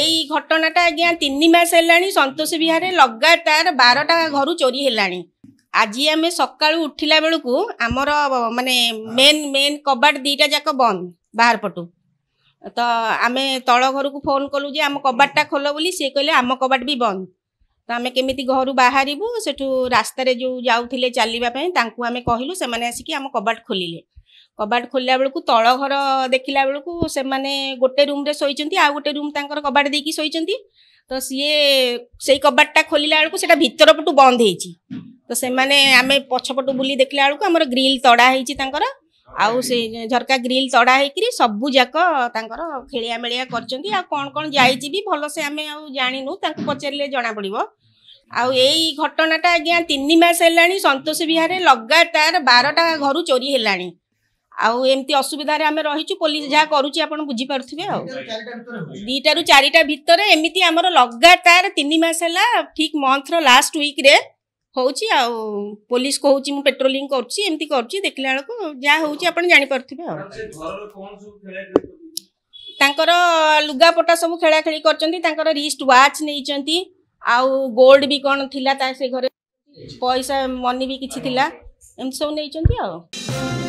এই ঘটনাটা আজ্ঞা তিন মাস হল সন্তোষ বিহারে লগাতার বারোটা ঘর চোরি হলানি আজি আমি সকাল উঠিলা বেড়ে আমার মানে মেন মেন কবাট দুইটা যাক বন্ধ বাহার পটু তো আমি তল ঘরক ফোন কলু যে আম কবাটটা খোল বলে সে কে আম কবাট বি বন্ধ তো আমি কেমিতি ঘর বাহারু সেঠু রাস্তায় যে যাওলে চালা তাঁকু আমি কহিলু সে আসিকি আম কবাট খোলিলে କବାଟ ଖୋଲିଲା ବେଳକୁ ତଳ ଘର ଦେଖିଲା ବେଳକୁ ସେମାନେ ଗୋଟେ ରୁମ୍ରେ ଶୋଇଛନ୍ତି ଆଉ ଗୋଟେ ରୁମ୍ ତାଙ୍କର କବାଟ ଦେଇକି ଶୋଇଛନ୍ତି ତ ସିଏ ସେଇ କବାଟଟା ଖୋଲିଲା ବେଳକୁ ସେଇଟା ଭିତର ପଟୁ ବନ୍ଦ ହେଇଛି ତ ସେମାନେ ଆମେ ପଛପଟୁ ବୁଲି ଦେଖିଲା ବେଳକୁ ଆମର ଗ୍ରିଲ୍ ତଡ଼ା ହେଇଛି ତାଙ୍କର ଆଉ ସେ ଝରକା ଗ୍ରିଲ୍ ତଡ଼ା ହେଇକିରି ସବୁ ଯାକ ତାଙ୍କର ଖେଳିଆ ମେଳିଆ କରିଛନ୍ତି ଆଉ କ'ଣ କ'ଣ ଯାଇଛି ବି ଭଲସେ ଆମେ ଆଉ ଜାଣିନୁ ତାଙ୍କୁ ପଚାରିଲେ ଜଣାପଡ଼ିବ ଆଉ ଏଇ ଘଟଣାଟା ଆଜ୍ଞା ତିନି ମାସ ହେଲାଣି ସନ୍ତୋଷ ବିହାରରେ ଲଗାତାର ବାରଟା ଘରୁ ଚୋରି ହେଲାଣି ଆଉ ଏମିତି ଅସୁବିଧାରେ ଆମେ ରହିଛୁ ପୋଲିସ ଯାହା କରୁଛି ଆପଣ ବୁଝିପାରୁଥିବେ ଆଉ ଦୁଇଟାରୁ ଚାରିଟା ଭିତରେ ଏମିତି ଆମର ଲଗାତାର ତିନି ମାସ ହେଲା ଠିକ୍ ମନ୍ଥର ଲାଷ୍ଟ ୱିକ୍ରେ ହେଉଛି ଆଉ ପୋଲିସ କହୁଛି ମୁଁ ପେଟ୍ରୋଲିଂ କରୁଛି ଏମିତି କରୁଛି ଦେଖିଲା ବେଳକୁ ଯାହା ହେଉଛି ଆପଣ ଜାଣିପାରୁଥିବେ ଆଉ ତାଙ୍କର ଲୁଗାପଟା ସବୁ ଖେଳାଖେଳି କରିଛନ୍ତି ତାଙ୍କର ରିଷ୍ଟ ୱାଚ୍ ନେଇଛନ୍ତି ଆଉ ଗୋଲ୍ଡ ବି କ'ଣ ଥିଲା ତା ସେ ଘରେ ପଇସା ମନି ବି କିଛି ଥିଲା ଏମିତି ସବୁ ନେଇଛନ୍ତି ଆଉ